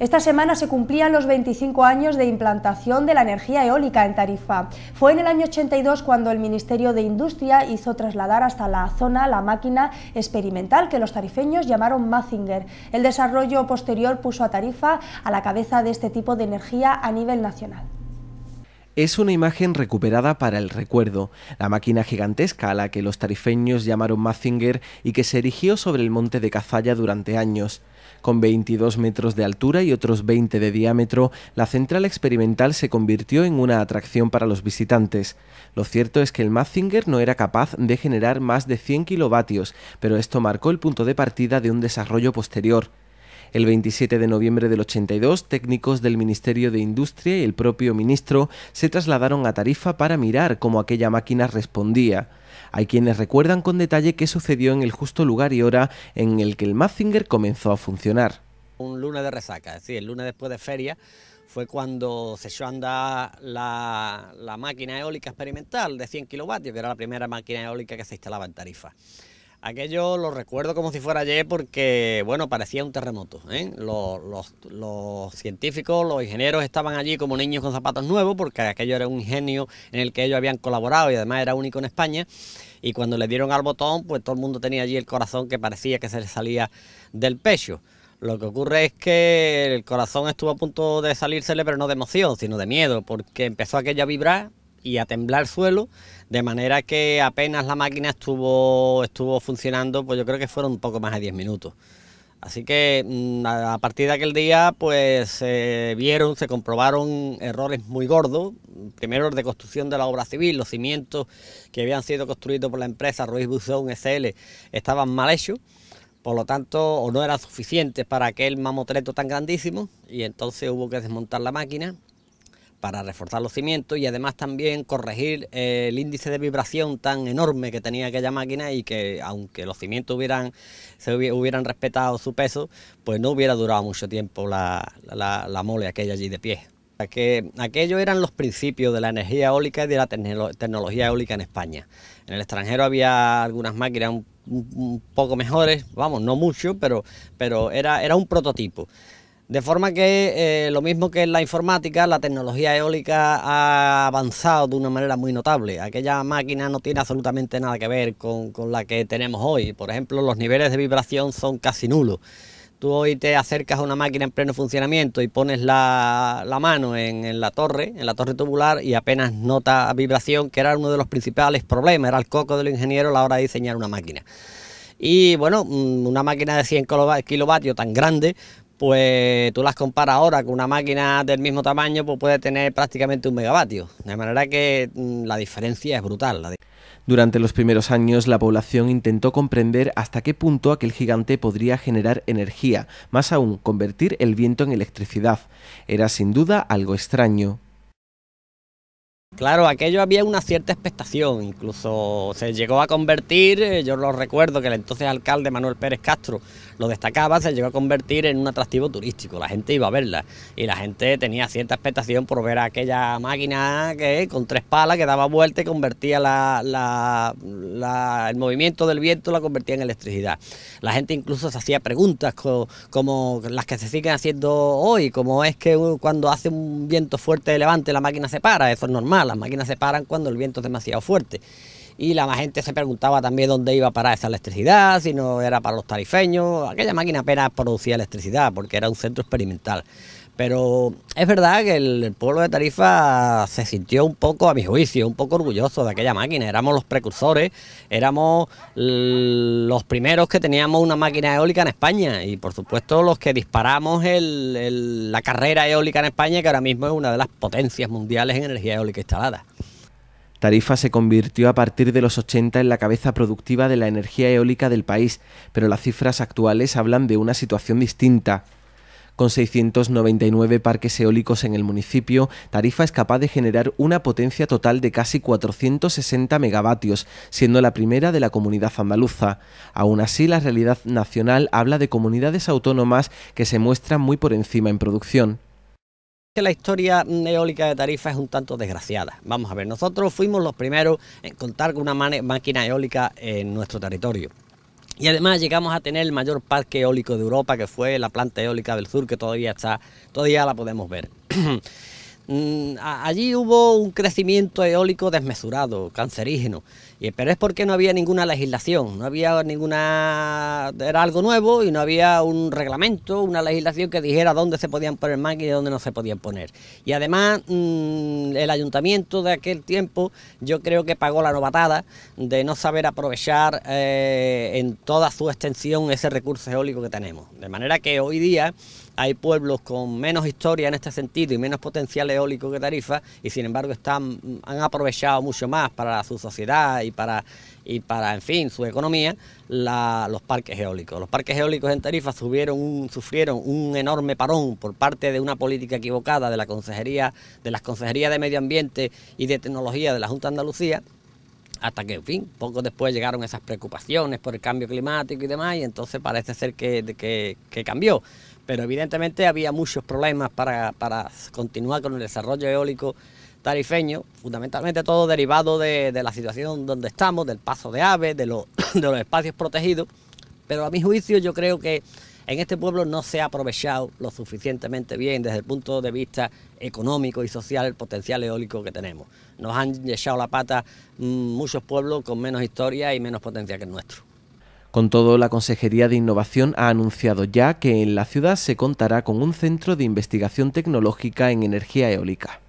Esta semana se cumplían los 25 años de implantación de la energía eólica en Tarifa. Fue en el año 82 cuando el Ministerio de Industria hizo trasladar hasta la zona la máquina experimental que los tarifeños llamaron Mazinger. El desarrollo posterior puso a Tarifa a la cabeza de este tipo de energía a nivel nacional es una imagen recuperada para el recuerdo, la máquina gigantesca a la que los tarifeños llamaron Mazinger y que se erigió sobre el monte de Cazalla durante años. Con 22 metros de altura y otros 20 de diámetro, la central experimental se convirtió en una atracción para los visitantes. Lo cierto es que el Mazinger no era capaz de generar más de 100 kilovatios, pero esto marcó el punto de partida de un desarrollo posterior. El 27 de noviembre del 82, técnicos del Ministerio de Industria y el propio ministro se trasladaron a Tarifa para mirar cómo aquella máquina respondía. Hay quienes recuerdan con detalle qué sucedió en el justo lugar y hora en el que el Mazinger comenzó a funcionar. Un lunes de resaca, es decir, el lunes después de feria, fue cuando se echó a andar la, la máquina eólica experimental de 100 kilovatios, que era la primera máquina eólica que se instalaba en Tarifa. Aquello lo recuerdo como si fuera ayer porque, bueno, parecía un terremoto. ¿eh? Los, científicos, los ingenieros estaban allí como niños con zapatos nuevos porque aquello era un ingenio en el que ellos habían colaborado y además era único en España. Y cuando le dieron al botón, pues todo el mundo tenía allí el corazón que parecía que se le salía del pecho. Lo que ocurre es que el corazón estuvo a punto de salírsele, pero no de emoción, sino de miedo, porque empezó aquella a vibrar y a temblar suelo, de manera que apenas la máquina estuvo, estuvo funcionando, pues yo creo que fueron un poco más de 10 minutos. Así que mm, a partir de aquel día, pues se vieron, se comprobaron errores muy gordos. Primero, de construcción de la obra civil, los cimientos que habían sido construidos por la empresa Ruiz Buzón SL estaban mal hechos, por lo tanto, o no eran suficientes para aquel mamotreto tan grandísimo, y entonces hubo que desmontar la máquina para reforzar los cimientos y además también corregir eh, el índice de vibración tan enorme que tenía aquella máquina y que aunque los cimientos hubieran, hubieran respetado su peso, pues no hubiera durado mucho tiempo la, mole aquella allí de pie. Que aquellos eran los principios de la energía eólica y de la tecnología eólica en España. En el extranjero había algunas máquinas un, poco mejores, vamos, no mucho, pero, pero era, era un prototipo. De forma que eh, lo mismo que en la informática, la tecnología eólica ha avanzado de una manera muy notable. Aquella máquina no tiene absolutamente nada que ver con, la que tenemos hoy. Por ejemplo, los niveles de vibración son casi nulos. Tú hoy te acercas a una máquina en pleno funcionamiento y pones la, mano en, la torre, en la torre tubular, y apenas nota vibración, que era uno de los principales problemas, era el coco del ingeniero a la hora de diseñar una máquina. Y bueno, mm, una máquina de 100 kilovatios tan grande, pues tú las comparas ahora con una máquina del mismo tamaño, pues puede tener prácticamente un megavatio. De manera que mm, la diferencia es brutal. Durante los primeros años la población intentó comprender hasta qué punto aquel gigante podría generar energía, más aún convertir el viento en electricidad. Era sin duda algo extraño. Claro, aquello había una cierta expectación, incluso se llegó a convertir, eh, yo lo recuerdo que el entonces alcalde Manuel Pérez Castro lo destacaba, se llegó a convertir en un atractivo turístico. La gente iba a verla y la gente tenía cierta expectación por ver aquella máquina que con tres palas que daba vuelta y convertía la, la, el movimiento del viento, la convertía en electricidad. La gente incluso se hacía preguntas como las que se siguen haciendo hoy, como es que cuando hace un viento fuerte de levante la máquina se para, eso es normal, las máquinas se paran cuando el viento es demasiado fuerte y la gente se preguntaba también dónde iba a parar esa electricidad, si no era para los tarifeños. Aquella máquina apenas producía electricidad porque era un centro experimental. Pero es verdad que el, pueblo de Tarifa se sintió un poco, a mi juicio, un poco orgulloso de aquella máquina. Éramos los precursores, éramos los primeros que teníamos una máquina eólica en España y por supuesto los que disparamos la carrera eólica en España, que ahora mismo es una de las potencias mundiales en energía eólica instalada. Tarifa se convirtió a partir de los 80 en la cabeza productiva de la energía eólica del país, pero las cifras actuales hablan de una situación distinta. Con 699 parques eólicos en el municipio, Tarifa es capaz de generar una potencia total de casi 460 megavatios, siendo la primera de la comunidad andaluza. Aún así, la realidad nacional habla de comunidades autónomas que se muestran muy por encima en producción la historia eólica de Tarifa es un tanto desgraciada. Vamos a ver, nosotros fuimos los primeros en contar con una máquina eólica en nuestro territorio. Y además llegamos a tener el mayor parque eólico de Europa, que fue la planta eólica del sur, que todavía está, todavía la podemos ver. Mm, allí hubo un crecimiento eólico desmesurado, cancerígeno pero es porque no había ninguna legislación, no había ninguna... Era algo nuevo y no había un reglamento, una legislación que dijera dónde se podían poner máquinas y dónde no se podían poner. Y además mm, el ayuntamiento de aquel tiempo yo creo que pagó la novatada de no saber aprovechar eh, en toda su extensión ese recurso eólico que tenemos. De manera que hoy día hay pueblos con menos historia en este sentido y menos potencial eólico que Tarifa y sin embargo están, han aprovechado mucho más para su sociedad y para, y para en fin, su economía, los parques eólicos. Los parques eólicos en Tarifa subieron un, sufrieron un enorme parón por parte de una política equivocada de la consejería, de las consejerías de Medio Ambiente y de Tecnología de la Junta de Andalucía, hasta que, en fin, poco después llegaron esas preocupaciones por el cambio climático y demás, y entonces parece ser que, que, cambió. Pero evidentemente había muchos problemas para, para continuar con el desarrollo eólico ...tarifeño, fundamentalmente todo derivado de, la situación donde estamos, del paso de aves, de, de los espacios protegidos, pero a mi juicio yo creo que en este pueblo no se ha aprovechado lo suficientemente bien desde el punto de vista económico y social el potencial eólico que tenemos. Nos han echado la pata mm, muchos pueblos con menos historia y menos potencia que el nuestro. Con todo, la Consejería de Innovación ha anunciado ya que en la ciudad se contará con un centro de investigación tecnológica en energía eólica.